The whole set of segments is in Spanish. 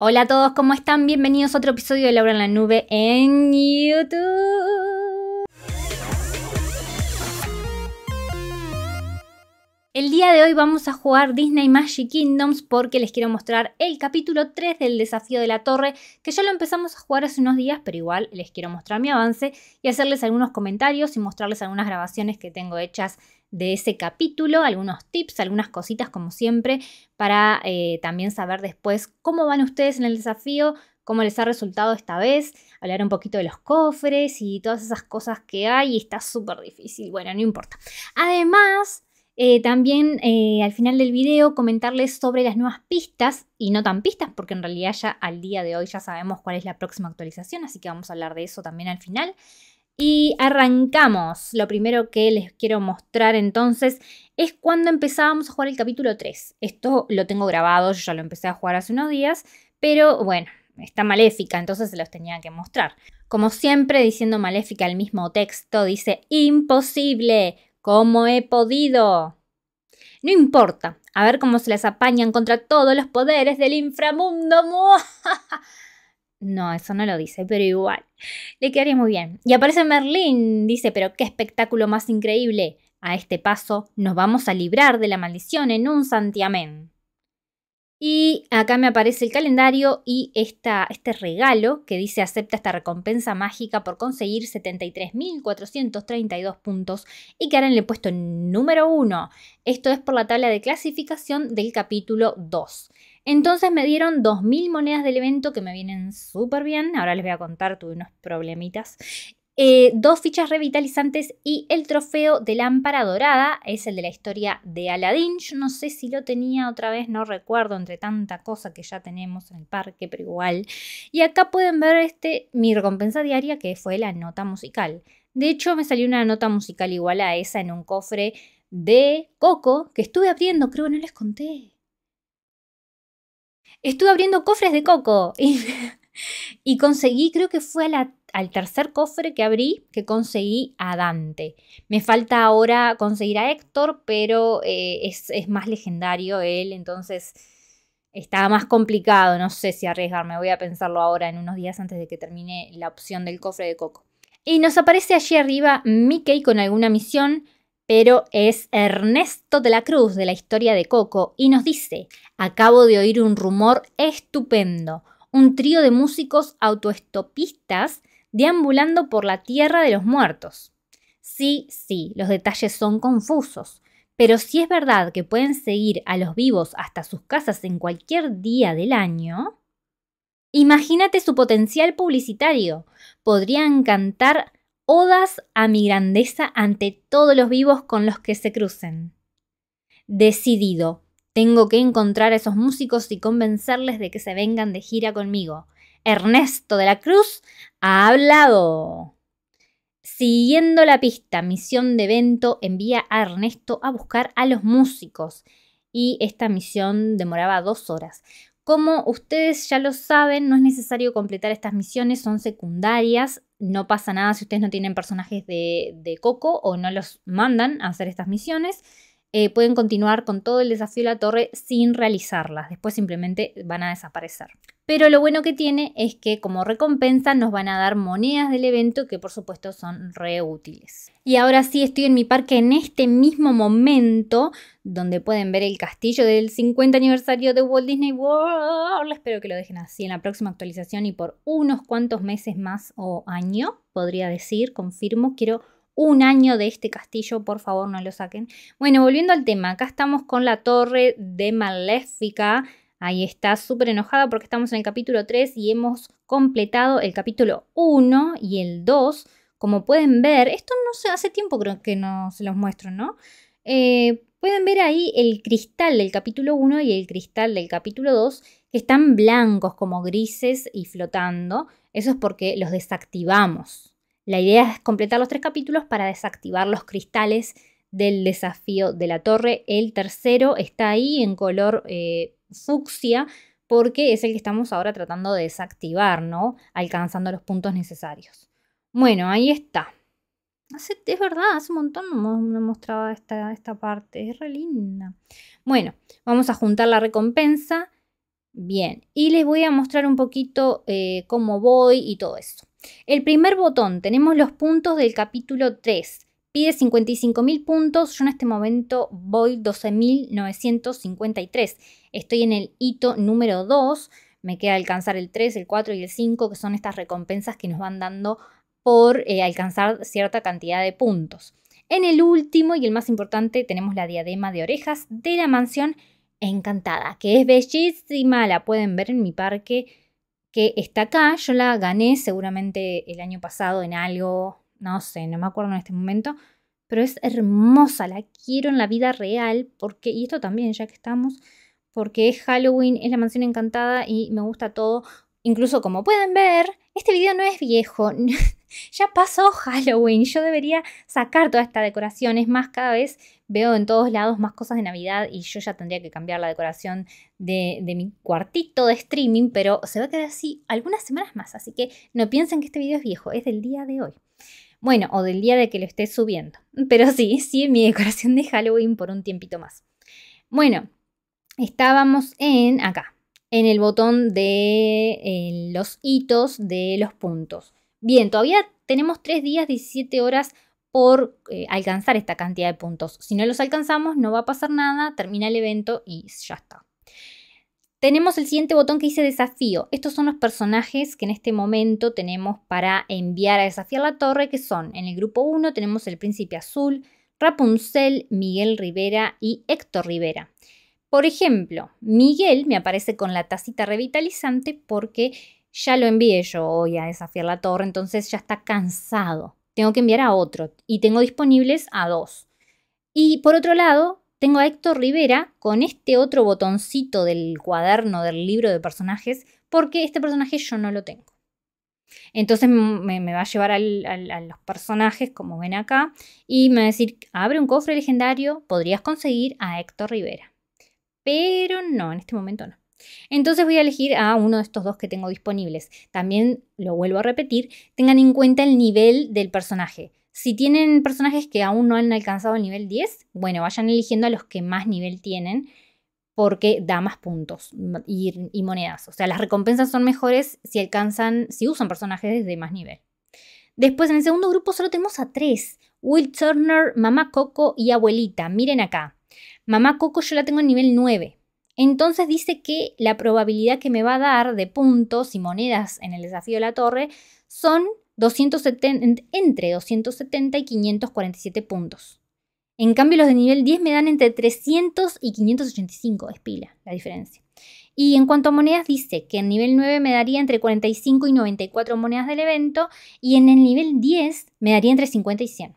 Hola a todos, ¿cómo están? Bienvenidos a otro episodio de Laura en la Nube en YouTube. El día de hoy vamos a jugar Disney Magic Kingdoms porque les quiero mostrar el capítulo 3 del desafío de la torre, que ya lo empezamos a jugar hace unos días, pero igual les quiero mostrar mi avance y hacerles algunos comentarios y mostrarles algunas grabaciones que tengo hechas de ese capítulo, algunos tips, algunas cositas como siempre, para eh, también saber después cómo van ustedes en el desafío, cómo les ha resultado esta vez, hablar un poquito de los cofres y todas esas cosas que hay y está súper difícil, bueno, no importa. Además, eh, también eh, al final del video comentarles sobre las nuevas pistas y no tan pistas, porque en realidad ya al día de hoy ya sabemos cuál es la próxima actualización, así que vamos a hablar de eso también al final. Y arrancamos. Lo primero que les quiero mostrar entonces es cuando empezábamos a jugar el capítulo 3. Esto lo tengo grabado, yo ya lo empecé a jugar hace unos días, pero bueno, está maléfica, entonces se los tenía que mostrar. Como siempre, diciendo maléfica el mismo texto, dice, imposible, ¿cómo he podido? No importa, a ver cómo se las apañan contra todos los poderes del inframundo. No, eso no lo dice, pero igual. Le quedaría muy bien. Y aparece Merlín, dice, pero qué espectáculo más increíble. A este paso nos vamos a librar de la maldición en un santiamén. Y acá me aparece el calendario y esta, este regalo que dice acepta esta recompensa mágica por conseguir 73.432 puntos y ahora le el puesto número 1. Esto es por la tabla de clasificación del capítulo 2. Entonces me dieron 2.000 monedas del evento que me vienen súper bien. Ahora les voy a contar, tuve unos problemitas. Eh, dos fichas revitalizantes y el trofeo de lámpara dorada, es el de la historia de Aladdin. no sé si lo tenía otra vez, no recuerdo, entre tanta cosa que ya tenemos en el parque, pero igual. Y acá pueden ver este, mi recompensa diaria, que fue la nota musical. De hecho, me salió una nota musical igual a esa en un cofre de Coco que estuve abriendo, creo que no les conté estuve abriendo cofres de coco y, conseguí, creo que fue al tercer cofre que abrí, que conseguí a Dante. Me falta ahora conseguir a Héctor, pero eh, es, es más legendario él, entonces está más complicado, no sé si arriesgarme, voy a pensarlo ahora en unos días antes de que termine la opción del cofre de coco. Y nos aparece allí arriba Mickey con alguna misión, pero es Ernesto de la Cruz de la historia de Coco y nos dice, acabo de oír un rumor estupendo, un trío de músicos autoestopistas deambulando por la tierra de los muertos. Sí, sí, los detalles son confusos, pero si es verdad que pueden seguir a los vivos hasta sus casas en cualquier día del año, imagínate su potencial publicitario. Podrían cantar odas a mi grandeza ante todos los vivos con los que se crucen. Decidido, tengo que encontrar a esos músicos y convencerles de que se vengan de gira conmigo. Ernesto de la Cruz ha hablado. Siguiendo la pista, Misión de evento envía a Ernesto a buscar a los músicos y esta misión demoraba dos horas. Como ustedes ya lo saben, no es necesario completar estas misiones, son secundarias, no pasa nada si ustedes no tienen personajes de, Coco o no los mandan a hacer estas misiones. Eh, pueden continuar con todo el desafío de la torre sin realizarlas, después simplemente van a desaparecer. Pero lo bueno que tiene es que como recompensa nos van a dar monedas del evento que por supuesto son reútiles. Y ahora sí estoy en mi parque en este mismo momento donde pueden ver el castillo del 50 aniversario de Walt Disney World. Espero que lo dejen así en la próxima actualización y por unos cuantos meses más o año, podría decir, confirmo, quiero un año de este castillo, por favor no lo saquen. Bueno, volviendo al tema, acá estamos con la torre de Maléfica Ahí está súper enojada porque estamos en el capítulo 3 y hemos completado el capítulo 1 y el 2. Como pueden ver, esto no se hace tiempo creo que no se los muestro, ¿no? Eh, pueden ver ahí el cristal del capítulo 1 y el cristal del capítulo 2 que están blancos como grises y flotando. Eso es porque los desactivamos. La idea es completar los tres capítulos para desactivar los cristales del desafío de la torre. El tercero está ahí en color eh, fucsia porque es el que estamos ahora tratando de desactivar, ¿no? Alcanzando los puntos necesarios. Bueno, ahí está. Es verdad, hace un montón no mostraba esta, parte, es re linda. Bueno, vamos a juntar la recompensa. Bien, y les voy a mostrar un poquito eh, cómo voy y todo eso. El primer botón, tenemos los puntos del capítulo 3. Pide 55.000 puntos, yo en este momento voy 12.953. Estoy en el hito número 2, me queda alcanzar el 3, el 4 y el 5, que son estas recompensas que nos van dando por eh, alcanzar cierta cantidad de puntos. En el último y el más importante tenemos la diadema de orejas de la mansión encantada, que es bellísima, la pueden ver en mi parque que está acá. Yo la gané seguramente el año pasado en algo, no sé, no me acuerdo en este momento, pero es hermosa, la quiero en la vida real, porque, y esto también, ya que estamos, porque es Halloween, es la mansión encantada y me gusta todo. Incluso como pueden ver, este video no es viejo, ya pasó Halloween, yo debería sacar toda esta decoración, es más, cada vez veo en todos lados más cosas de Navidad y yo ya tendría que cambiar la decoración de, de mi cuartito de streaming, pero se va a quedar así algunas semanas más, así que no piensen que este video es viejo, es del día de hoy. Bueno, o del día de que lo esté subiendo. Pero sí, sí, mi decoración de Halloween por un tiempito más. Bueno, estábamos en acá, en el botón de eh, los hitos de los puntos. Bien, todavía tenemos 3 días, 17 horas por eh, alcanzar esta cantidad de puntos. Si no los alcanzamos, no va a pasar nada, termina el evento y ya está. Tenemos el siguiente botón que dice desafío. Estos son los personajes que en este momento tenemos para enviar a desafiar la torre, que son en el grupo 1 tenemos el príncipe azul, Rapunzel, Miguel Rivera y Héctor Rivera. Por ejemplo, Miguel me aparece con la tacita revitalizante porque ya lo envié yo hoy a desafiar la torre, entonces ya está cansado. Tengo que enviar a otro y tengo disponibles a dos. Y por otro lado, tengo a Héctor Rivera con este otro botoncito del cuaderno del libro de personajes, porque este personaje yo no lo tengo. Entonces me, va a llevar a los personajes, como ven acá, y me va a decir, abre un cofre legendario, podrías conseguir a Héctor Rivera. Pero no, en este momento no. Entonces voy a elegir a uno de estos dos que tengo disponibles. También, lo vuelvo a repetir, tengan en cuenta el nivel del personaje. Si tienen personajes que aún no han alcanzado el nivel 10, bueno, vayan eligiendo a los que más nivel tienen porque da más puntos y, monedas. O sea, las recompensas son mejores si alcanzan, si usan personajes de más nivel. Después, en el segundo grupo solo tenemos a tres. Will Turner, Mamá Coco y Abuelita. Miren acá. Mamá Coco yo la tengo en nivel 9. Entonces dice que la probabilidad que me va a dar de puntos y monedas en el desafío de la torre son entre 270 y 547 puntos. En cambio, los de nivel 10 me dan entre 300 y 585, es pila la diferencia. Y en cuanto a monedas, dice que en nivel 9 me daría entre 45 y 94 monedas del evento y en el nivel 10 me daría entre 50 y 100.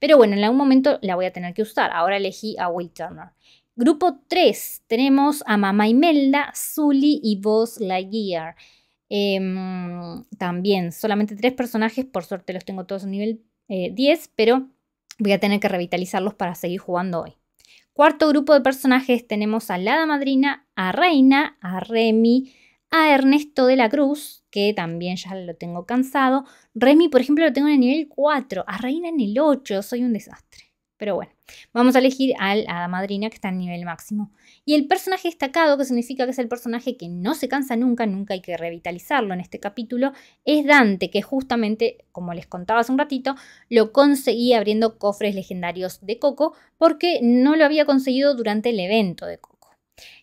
Pero bueno, en algún momento la voy a tener que usar. Ahora elegí a Will Turner. Grupo 3, tenemos a Mamá Imelda, Zully y Voz Lightyear. Eh, también. Solamente tres personajes, por suerte los tengo todos a nivel 10, eh, pero voy a tener que revitalizarlos para seguir jugando hoy. Cuarto grupo de personajes tenemos a Lada Madrina, a Reina, a Remy, a Ernesto de la Cruz, que también ya lo tengo cansado. Remy, por ejemplo, lo tengo en el nivel 4, a Reina en el 8, soy un desastre. Pero bueno, vamos a elegir a la Madrina que está en nivel máximo. Y el personaje destacado, que significa que es el personaje que no se cansa nunca, nunca hay que revitalizarlo en este capítulo, es Dante, que justamente, como les contaba hace un ratito, lo conseguí abriendo cofres legendarios de Coco, porque no lo había conseguido durante el evento de Coco.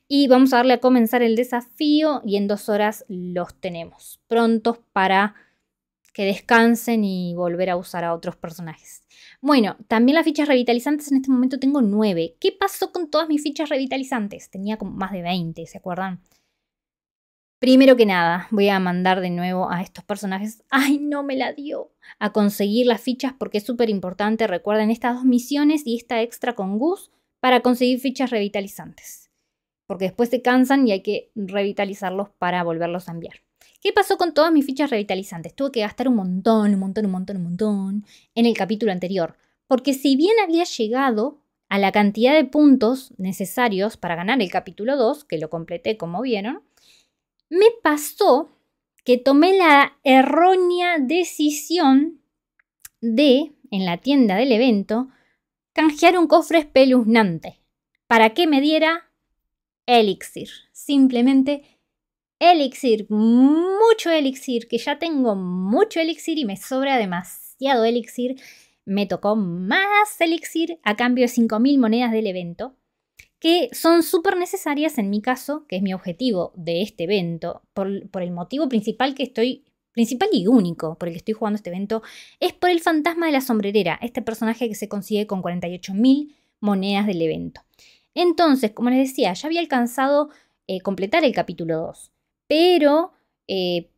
Y vamos a darle a comenzar el desafío y en dos horas los tenemos prontos para que descansen y volver a usar a otros personajes. Bueno, también las fichas revitalizantes en este momento tengo nueve. ¿Qué pasó con todas mis fichas revitalizantes? Tenía como más de 20, ¿se acuerdan? Primero que nada, voy a mandar de nuevo a estos personajes. ¡Ay, no me la dio! A conseguir las fichas porque es súper importante. Recuerden estas dos misiones y esta extra con Gus para conseguir fichas revitalizantes. Porque después se cansan y hay que revitalizarlos para volverlos a enviar. ¿Qué pasó con todas mis fichas revitalizantes? Tuve que gastar un montón, un montón, un montón, un montón en el capítulo anterior. Porque si bien había llegado a la cantidad de puntos necesarios para ganar el capítulo 2, que lo completé como vieron, me pasó que tomé la errónea decisión de, en la tienda del evento, canjear un cofre espeluznante para que me diera elixir. Simplemente elixir, mucho elixir, que ya tengo mucho elixir y me sobra demasiado elixir. Me tocó más elixir a cambio de 5.000 monedas del evento, que son súper necesarias en mi caso, que es mi objetivo de este evento, por, el motivo principal que estoy principal y único por el que estoy jugando este evento es por el fantasma de la sombrerera, este personaje que se consigue con 48.000 monedas del evento. Entonces, como les decía, ya había alcanzado eh, completar el capítulo 2 pero eh,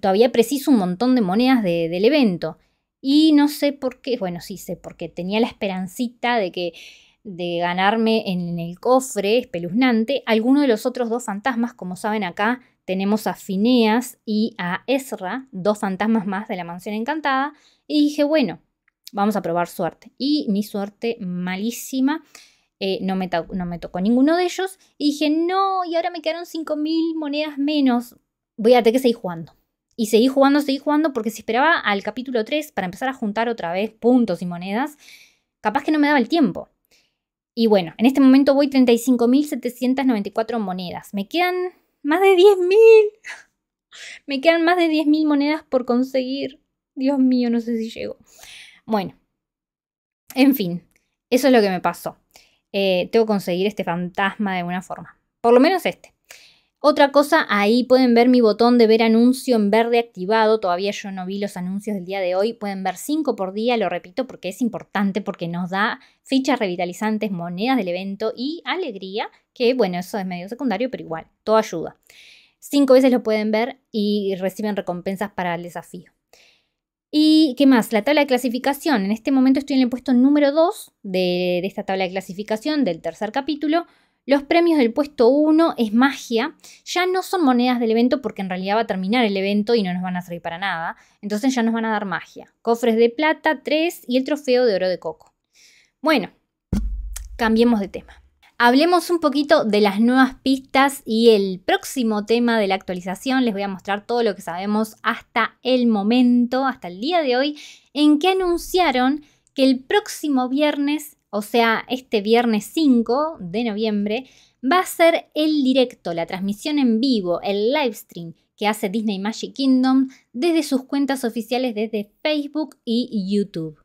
todavía preciso un montón de monedas del evento. Y no sé por qué, bueno, sí sé, porque tenía la esperancita de que de ganarme en el cofre espeluznante alguno de los otros dos fantasmas, como saben acá tenemos a Fineas y a Ezra, dos fantasmas más de la mansión encantada, y dije, bueno, vamos a probar suerte. Y mi suerte malísima, eh, no, me no me tocó ninguno de ellos. Y dije, no, y ahora me quedaron 5.000 monedas menos. Voy a tener que seguir jugando. Y seguí jugando, seguí jugando, porque si esperaba al capítulo 3 para empezar a juntar otra vez puntos y monedas, capaz que no me daba el tiempo. Y bueno, en este momento voy 35.794 monedas. Me quedan más de 10.000. Me quedan más de 10.000 monedas por conseguir. Dios mío, no sé si llego. Bueno, en fin, eso es lo que me pasó. Eh, tengo que conseguir este fantasma de alguna forma. Por lo menos este. Otra cosa, ahí pueden ver mi botón de ver anuncio en verde activado. Todavía yo no vi los anuncios del día de hoy. Pueden ver cinco por día, lo repito porque es importante, porque nos da fichas revitalizantes, monedas del evento y alegría, que bueno, eso es medio secundario, pero igual, todo ayuda. Cinco veces lo pueden ver y reciben recompensas para el desafío. ¿Y qué más? La tabla de clasificación. En este momento estoy en el puesto número 2 de, esta tabla de clasificación del tercer capítulo. Los premios del puesto 1 es magia. Ya no son monedas del evento porque en realidad va a terminar el evento y no nos van a servir para nada. Entonces ya nos van a dar magia. Cofres de plata, 3 y el trofeo de oro de coco. Bueno, cambiemos de tema. Hablemos un poquito de las nuevas pistas y el próximo tema de la actualización. Les voy a mostrar todo lo que sabemos hasta el momento, hasta el día de hoy, en que anunciaron que el próximo viernes, o sea, este viernes 5 de noviembre, va a ser el directo, la transmisión en vivo, el live stream que hace Disney Magic Kingdom desde sus cuentas oficiales desde Facebook y YouTube.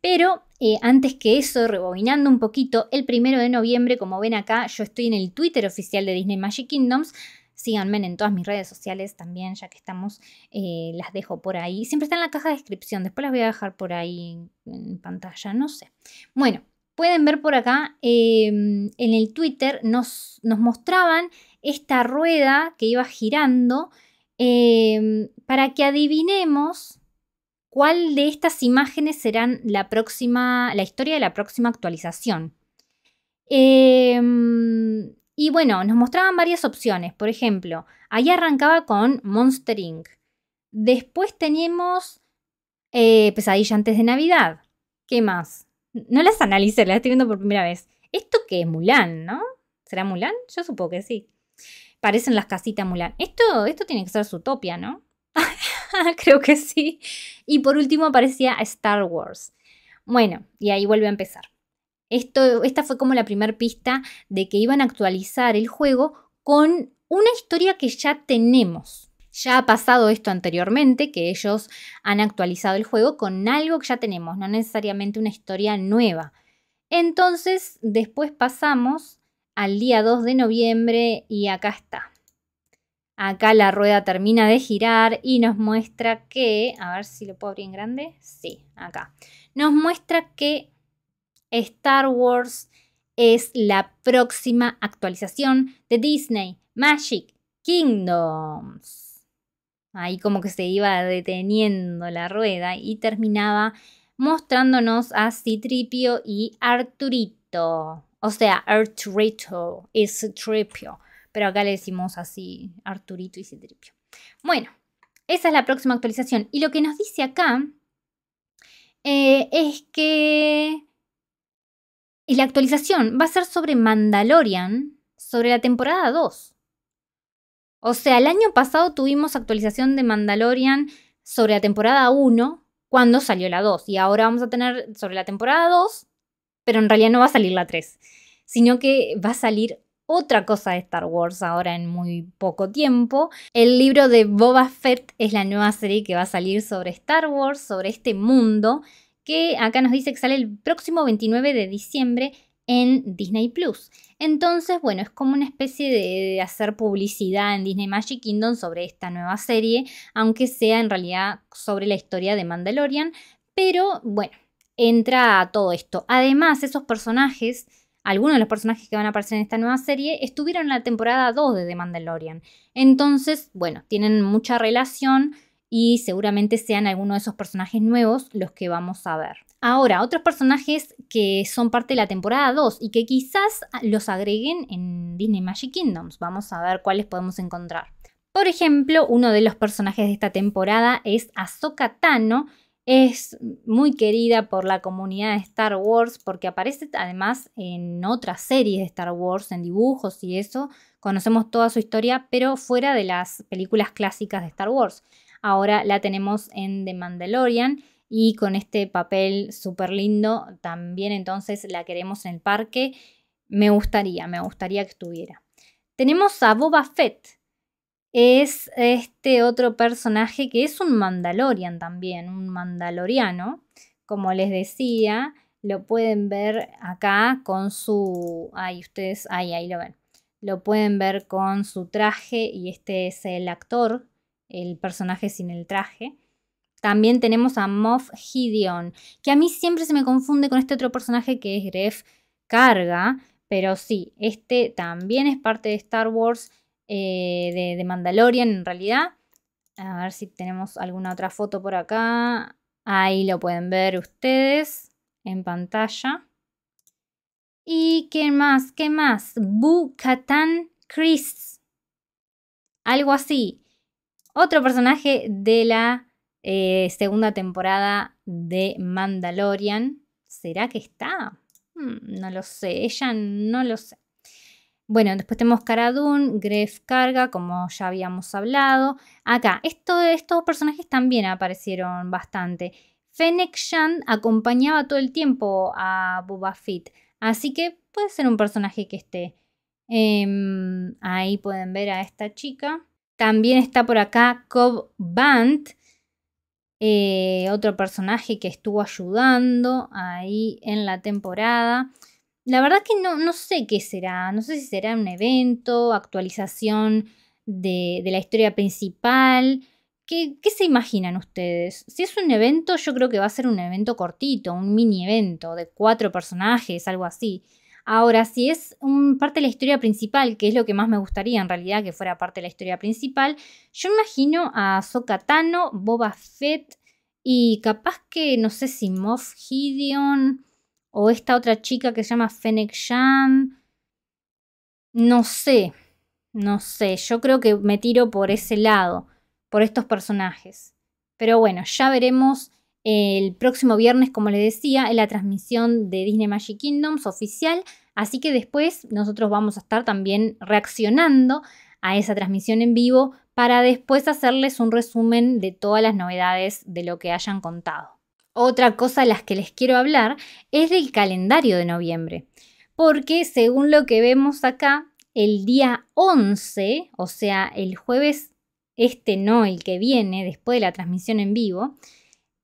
Pero eh, antes que eso, rebobinando un poquito, el primero de noviembre, como ven acá, yo estoy en el Twitter oficial de Disney Magic Kingdoms. Síganme en todas mis redes sociales también, ya que estamos, eh, las dejo por ahí. Siempre está en la caja de descripción, después las voy a dejar por ahí en pantalla, no sé. Bueno, pueden ver por acá em, en el Twitter nos, mostraban esta rueda que iba girando em, para que adivinemos cuál de estas imágenes serán la próxima, la historia de la próxima actualización. Em, y bueno, nos mostraban varias opciones. Por ejemplo, ahí arrancaba con Monster Inc. Después teníamos eh, Pesadilla antes de Navidad. ¿Qué más? No las analicé, las estoy viendo por primera vez. ¿Esto qué es Mulan, no? ¿Será Mulan? Yo supongo que sí. Parecen las casitas Mulan. Esto, esto tiene que ser topia, ¿no? creo que sí. Y por último aparecía Star Wars. Bueno, y ahí vuelve a empezar. Esto, esta fue como la primera pista de que iban a actualizar el juego con una historia que ya tenemos. Ya ha pasado esto anteriormente, que ellos han actualizado el juego con algo que ya tenemos, no necesariamente una historia nueva. Entonces, después pasamos al día 2 de noviembre y acá está. Acá la rueda termina de girar y nos muestra que, a ver si lo puedo abrir en grande, sí, acá. Nos muestra que Star Wars es la próxima actualización de Disney Magic Kingdoms. Ahí como que se iba deteniendo la rueda y terminaba mostrándonos a Citripio y Arturito. O sea, Arturito es Tripio pero acá le decimos así Arturito y Citripio. Bueno, esa es la próxima actualización. Y lo que nos dice acá eh, es que y la actualización va a ser sobre Mandalorian, sobre la temporada 2. O sea, el año pasado tuvimos actualización de Mandalorian sobre la temporada 1 cuando salió la 2. Y ahora vamos a tener sobre la temporada 2, pero en realidad no va a salir la 3, sino que va a salir otra cosa de Star Wars ahora en muy poco tiempo. El libro de Boba Fett es la nueva serie que va a salir sobre Star Wars, sobre este mundo, que acá nos dice que sale el próximo 29 de diciembre en Disney Plus. Entonces, bueno, es como una especie de, hacer publicidad en Disney Magic Kingdom sobre esta nueva serie, aunque sea en realidad sobre la historia de Mandalorian, pero bueno, entra todo esto. Además, esos personajes algunos de los personajes que van a aparecer en esta nueva serie estuvieron en la temporada 2 de The Mandalorian. Entonces, bueno, tienen mucha relación y seguramente sean algunos de esos personajes nuevos los que vamos a ver. Ahora, otros personajes que son parte de la temporada 2 y que quizás los agreguen en Disney Magic Kingdoms. Vamos a ver cuáles podemos encontrar. Por ejemplo, uno de los personajes de esta temporada es Ahsoka Tano, es muy querida por la comunidad de Star Wars porque aparece además en otras series de Star Wars, en dibujos y eso. Conocemos toda su historia, pero fuera de las películas clásicas de Star Wars. Ahora la tenemos en The Mandalorian y con este papel súper lindo también entonces la queremos en el parque. Me gustaría, me gustaría que estuviera. Tenemos a Boba Fett es este otro personaje que es un Mandalorian también, un mandaloriano, como les decía, lo pueden ver acá con su, ahí ustedes, ahí, ahí lo ven, lo pueden ver con su traje y este es el actor, el personaje sin el traje. También tenemos a Moff Gideon, que a mí siempre se me confunde con este otro personaje que es Gref Carga, pero sí, este también es parte de Star Wars eh, de, Mandalorian en realidad. A ver si tenemos alguna otra foto por acá. Ahí lo pueden ver ustedes en pantalla. ¿Y qué más? ¿Qué más? Bukatan Chris. Algo así. Otro personaje de la eh, segunda temporada de Mandalorian. ¿Será que está? Hmm, no lo sé. Ella no lo sé. Bueno, después tenemos Caradun, Gref Carga, como ya habíamos hablado. Acá, esto, estos personajes también aparecieron bastante. Fennec Shand acompañaba todo el tiempo a Boba Fett, así que puede ser un personaje que esté. Em, ahí pueden ver a esta chica. También está por acá Cobb Band, eh, otro personaje que estuvo ayudando ahí en la temporada la verdad que no, no sé qué será. No sé si será un evento, actualización de, la historia principal. ¿Qué, se imaginan ustedes? Si es un evento, yo creo que va a ser un evento cortito, un mini evento de cuatro personajes, algo así. Ahora, si es parte de la historia principal, que es lo que más me gustaría en realidad que fuera parte de la historia principal, yo imagino a Sokatano, Boba Fett y capaz que, no sé si Moff Gideon o esta otra chica que se llama Fennec Jean No sé, no sé, yo creo que me tiro por ese lado, por estos personajes. Pero bueno, ya veremos el próximo viernes, como les decía, en la transmisión de Disney Magic Kingdoms oficial. Así que después nosotros vamos a estar también reaccionando a esa transmisión en vivo para después hacerles un resumen de todas las novedades de lo que hayan contado. Otra cosa a las que les quiero hablar es del calendario de noviembre, porque según lo que vemos acá, el día 11, o sea, el jueves este no, el que viene, después de la transmisión en vivo,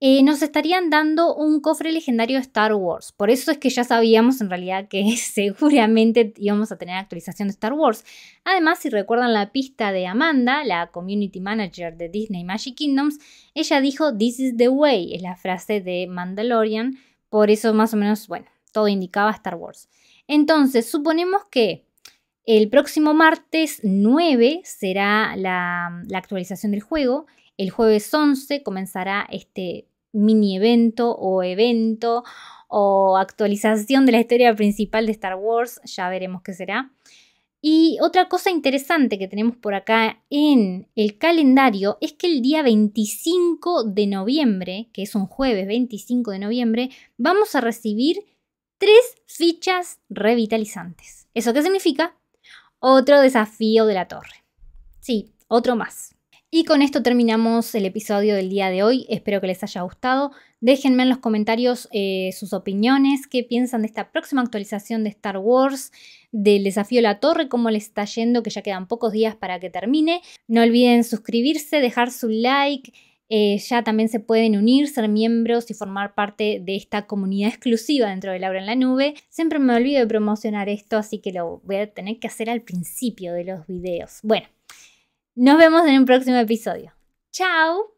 eh, nos estarían dando un cofre legendario de Star Wars. Por eso es que ya sabíamos en realidad que seguramente íbamos a tener actualización de Star Wars. Además, si recuerdan la pista de Amanda, la community manager de Disney Magic Kingdoms, ella dijo This is the way, es la frase de Mandalorian. Por eso más o menos, bueno, todo indicaba Star Wars. Entonces, suponemos que el próximo martes 9 será la, la actualización del juego. El jueves 11 comenzará este mini evento o evento o actualización de la historia principal de Star Wars, ya veremos qué será. Y otra cosa interesante que tenemos por acá en el calendario es que el día 25 de noviembre, que es un jueves 25 de noviembre, vamos a recibir tres fichas revitalizantes. ¿Eso qué significa? Otro desafío de la torre. Sí, otro más. Y con esto terminamos el episodio del día de hoy. Espero que les haya gustado. Déjenme en los comentarios eh, sus opiniones, qué piensan de esta próxima actualización de Star Wars, del desafío a la torre, cómo les está yendo, que ya quedan pocos días para que termine. No olviden suscribirse, dejar su like. Eh, ya también se pueden unir, ser miembros y formar parte de esta comunidad exclusiva dentro de Laura en la Nube. Siempre me olvido de promocionar esto, así que lo voy a tener que hacer al principio de los videos. Bueno. Nos vemos en un próximo episodio. ¡Chao!